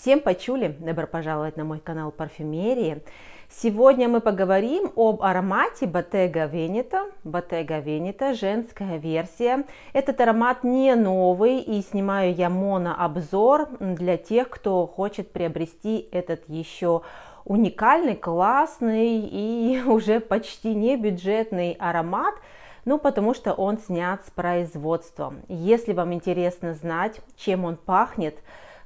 Всем почули! Добро пожаловать на мой канал парфюмерии. Сегодня мы поговорим об аромате Bottega Veneta. Bottega Veneta – женская версия. Этот аромат не новый и снимаю я монообзор для тех, кто хочет приобрести этот еще уникальный, классный и уже почти не бюджетный аромат – ну, потому что он снят с производства. Если вам интересно знать, чем он пахнет,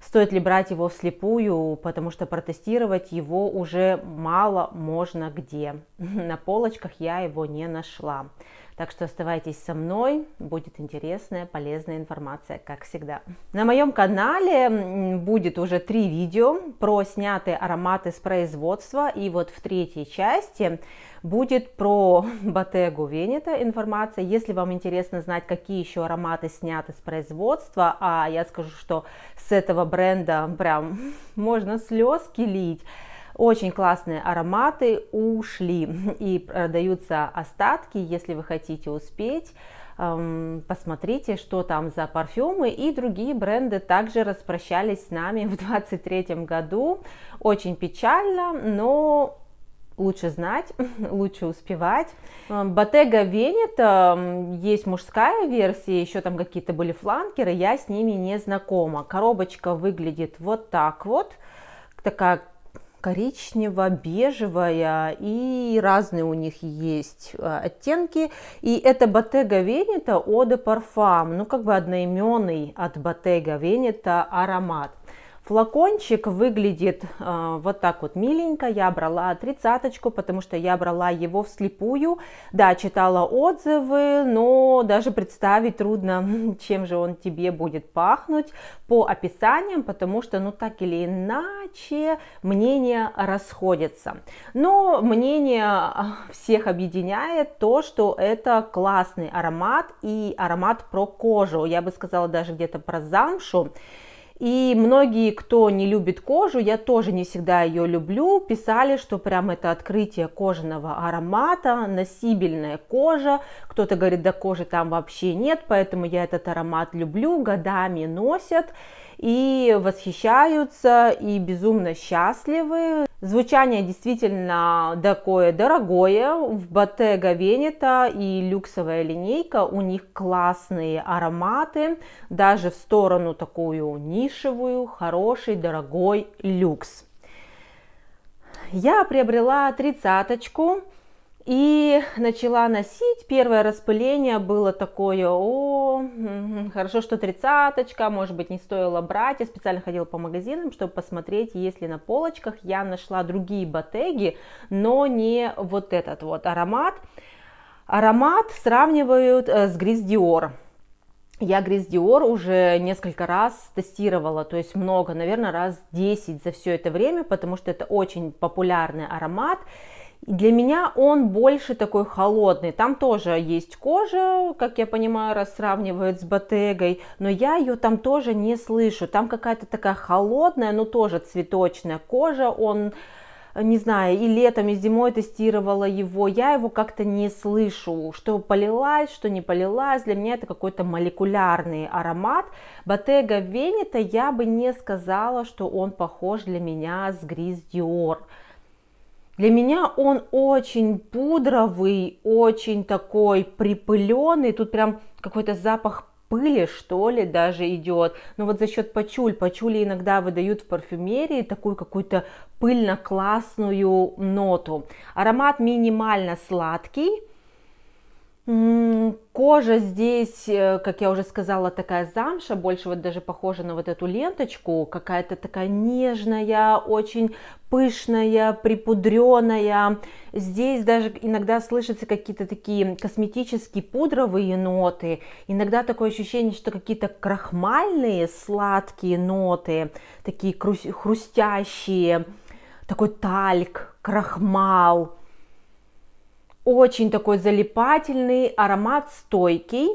стоит ли брать его вслепую, потому что протестировать его уже мало можно где. На полочках я его не нашла. Так что оставайтесь со мной, будет интересная, полезная информация, как всегда. На моем канале будет уже три видео про снятые ароматы с производства, и вот в третьей части будет про Ботегу Венета информация. Если вам интересно знать, какие еще ароматы сняты с производства, а я скажу, что с этого бренда прям можно слезки лить, очень классные ароматы ушли и продаются остатки, если вы хотите успеть эм, посмотрите, что там за парфюмы. И другие бренды также распрощались с нами в 2023 году. Очень печально, но лучше знать, лучше успевать. Ботега эм, Венета, эм, есть мужская версия, еще там какие-то были фланкеры, я с ними не знакома. Коробочка выглядит вот так вот, такая коричнево-бежевая, и разные у них есть э, оттенки. И это Bottega Veneta Eau de Parfum, ну как бы одноименный от Bottega Veneta аромат. Флакончик выглядит э, вот так вот миленько. Я брала тридцаточку, потому что я брала его вслепую. Да, читала отзывы, но даже представить трудно, чем же он тебе будет пахнуть по описаниям, потому что, ну, так или иначе, мнения расходятся. Но мнение а, всех объединяет то, что это классный аромат и аромат про кожу. Я бы сказала даже где-то про замшу. И многие, кто не любит кожу, я тоже не всегда ее люблю, писали, что прям это открытие кожаного аромата, носибельная кожа. Кто-то говорит, да кожи там вообще нет, поэтому я этот аромат люблю, годами носят и восхищаются, и безумно счастливы. Звучание действительно такое дорогое. В Bottega Veneta и люксовая линейка у них классные ароматы, даже в сторону такую нишевую, хороший, дорогой люкс. Я приобрела тридцаточку и начала носить. Первое распыление было такое, о, хорошо, что тридцаточка, может быть, не стоило брать. Я специально ходила по магазинам, чтобы посмотреть, есть ли на полочках. Я нашла другие ботеги, но не вот этот вот аромат. Аромат сравнивают э, с Гриз Диор. Я Грис Диор уже несколько раз тестировала, то есть много, наверное, раз 10 за все это время, потому что это очень популярный аромат. Для меня он больше такой холодный. Там тоже есть кожа, как я понимаю, раз сравнивают с Ботегой, но я ее там тоже не слышу. Там какая-то такая холодная, но тоже цветочная кожа. Он не знаю, и летом, и зимой тестировала его, я его как-то не слышу, что полилась, что не полилась, для меня это какой-то молекулярный аромат. Ботега Венета я бы не сказала, что он похож для меня с Гриз Диор. Для меня он очень пудровый, очень такой припыленный. Тут прям какой-то запах пыли, что ли, даже идет. Но вот за счет пачуль. Пачули иногда выдают в парфюмерии такую какую-то пыльно-классную ноту. Аромат минимально сладкий, Кожа здесь, э, как я уже сказала, такая замша, больше вот даже похожа на вот эту ленточку, какая-то такая нежная, очень пышная, припудренная. Здесь даже иногда слышатся какие-то такие косметические пудровые ноты, иногда такое ощущение, что какие-то крахмальные сладкие ноты, такие хрустящие, такой тальк, крахмал – очень такой залипательный, аромат стойкий.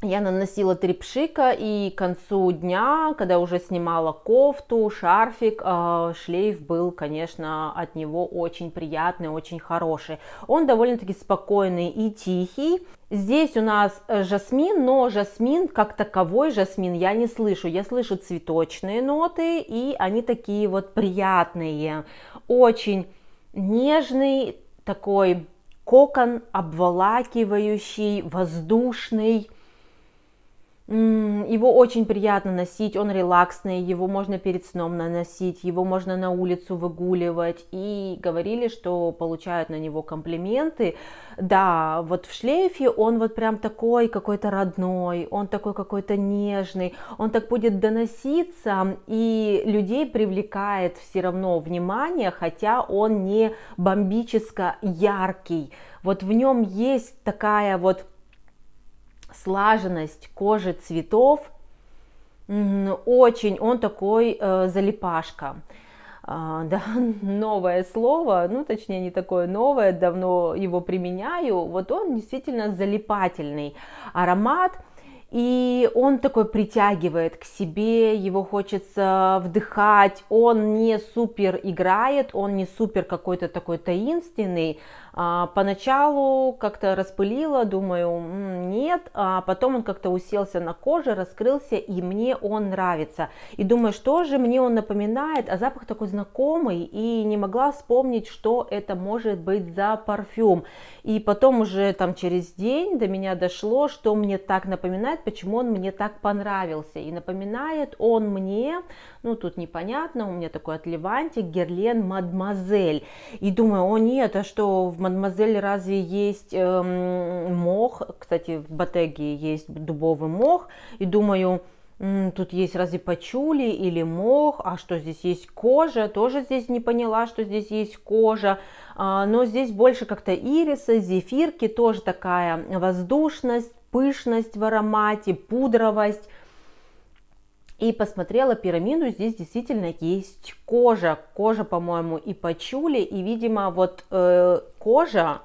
Я наносила три пшика и к концу дня, когда уже снимала кофту, шарфик, э, шлейф был, конечно, от него очень приятный, очень хороший. Он довольно-таки спокойный и тихий. Здесь у нас жасмин, но жасмин как таковой жасмин я не слышу. Я слышу цветочные ноты, и они такие вот приятные. Очень нежный такой кокон, обволакивающий, воздушный, его очень приятно носить, он релаксный, его можно перед сном наносить, его можно на улицу выгуливать. И говорили, что получают на него комплименты. Да, вот в шлейфе он вот прям такой какой-то родной, он такой какой-то нежный, он так будет доноситься и людей привлекает все равно внимание, хотя он не бомбическо яркий. Вот в нем есть такая вот слаженность кожи цветов. Очень он такой э, залипашка. А, да, новое слово, ну точнее не такое новое, давно его применяю. Вот он действительно залипательный аромат. И он такой притягивает к себе, его хочется вдыхать, он не супер играет, он не супер какой-то такой таинственный, а, поначалу как-то распылила, думаю, нет, а потом он как-то уселся на коже, раскрылся, и мне он нравится. И думаю, что же мне он напоминает, а запах такой знакомый, и не могла вспомнить, что это может быть за парфюм. И потом уже там через день до меня дошло, что мне так напоминает, почему он мне так понравился. И напоминает он мне, ну тут непонятно, у меня такой отливантик, Герлен Мадемуазель. И думаю, о нет, а что в мадемуазель разве есть эм, мох? Кстати, в ботеге есть дубовый мох. И думаю, тут есть разве пачули или мох, а что здесь есть кожа, тоже здесь не поняла, что здесь есть кожа, а, но здесь больше как-то ириса, зефирки, тоже такая воздушность, пышность в аромате, пудровость, и посмотрела пирамиду, здесь действительно есть кожа, кожа, по-моему, и почули. и, видимо, вот э, кожа,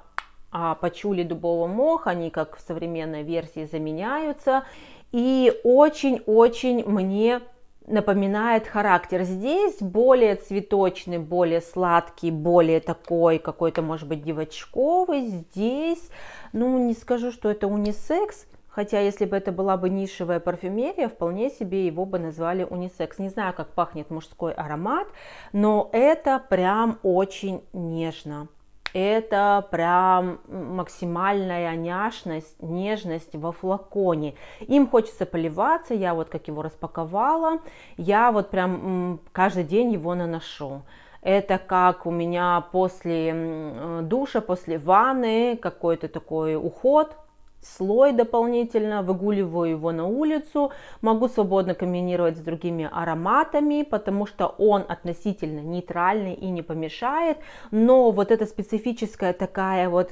а пачули дубового моха, они как в современной версии заменяются, и очень-очень мне напоминает характер. Здесь более цветочный, более сладкий, более такой какой-то, может быть, девочковый. Здесь, ну, не скажу, что это унисекс, Хотя, если бы это была бы нишевая парфюмерия, вполне себе его бы назвали унисекс. Не знаю, как пахнет мужской аромат, но это прям очень нежно. Это прям максимальная няшность, нежность во флаконе. Им хочется поливаться, я вот как его распаковала, я вот прям каждый день его наношу. Это как у меня после душа, после ванны какой-то такой уход, слой дополнительно, выгуливаю его на улицу, могу свободно комбинировать с другими ароматами, потому что он относительно нейтральный и не помешает, но вот эта специфическая такая вот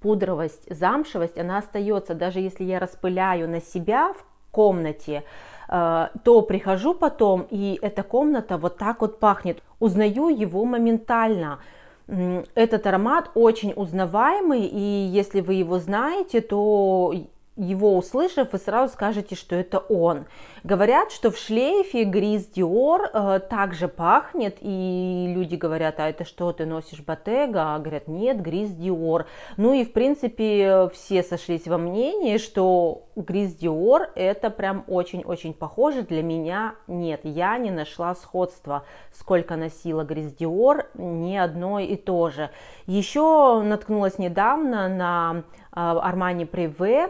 пудровость, замшевость, она остается, даже если я распыляю на себя в комнате, э, то прихожу потом, и эта комната вот так вот пахнет. Узнаю его моментально. Этот аромат очень узнаваемый, и если вы его знаете, то его услышав, вы сразу скажете, что это он. Говорят, что в шлейфе Гриз Диор э, также пахнет, и люди говорят, а это что, ты носишь Ботега? А говорят, нет, Гриз Диор. Ну и, в принципе, все сошлись во мнении, что Гриз Диор это прям очень-очень похоже. Для меня нет, я не нашла сходства, сколько носила Гриз Диор, ни одно и то же. Еще наткнулась недавно на Армани э, Приве,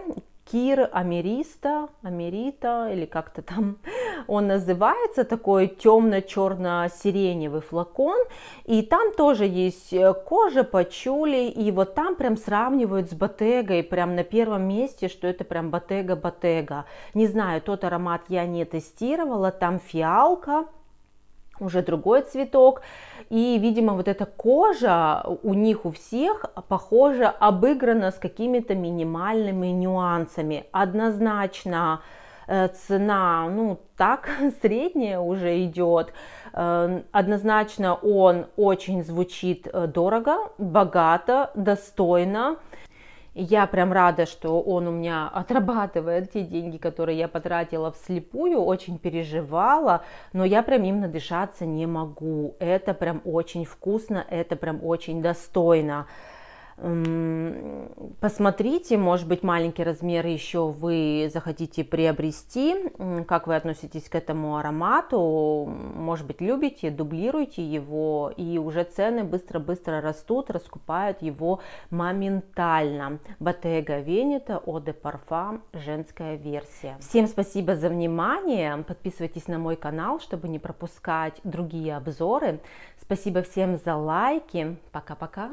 Кир Америста, Америта или как-то там он называется, такой темно-черно-сиреневый флакон, и там тоже есть э, кожа, пачули, и вот там прям сравнивают с Ботегой, прям на первом месте, что это прям Ботега-Ботега. Не знаю, тот аромат я не тестировала, там фиалка, уже другой цветок. И, видимо, вот эта кожа у них у всех, похоже, обыграна с какими-то минимальными нюансами. Однозначно э, цена, ну, так средняя уже идет. Эм, однозначно он очень звучит э, дорого, богато, достойно. Я прям рада, что он у меня отрабатывает те деньги, которые я потратила вслепую, очень переживала, но я прям им надышаться не могу. Это прям очень вкусно, это прям очень достойно. Эм, посмотрите, может быть, маленький размер еще вы захотите приобрести, как вы относитесь к этому аромату, может быть, любите, дублируйте его, и уже цены быстро-быстро растут, раскупают его моментально. Bottega Veneta Оде Парфам женская версия. Всем спасибо за внимание, подписывайтесь на мой канал, чтобы не пропускать другие обзоры. Спасибо всем за лайки, пока-пока!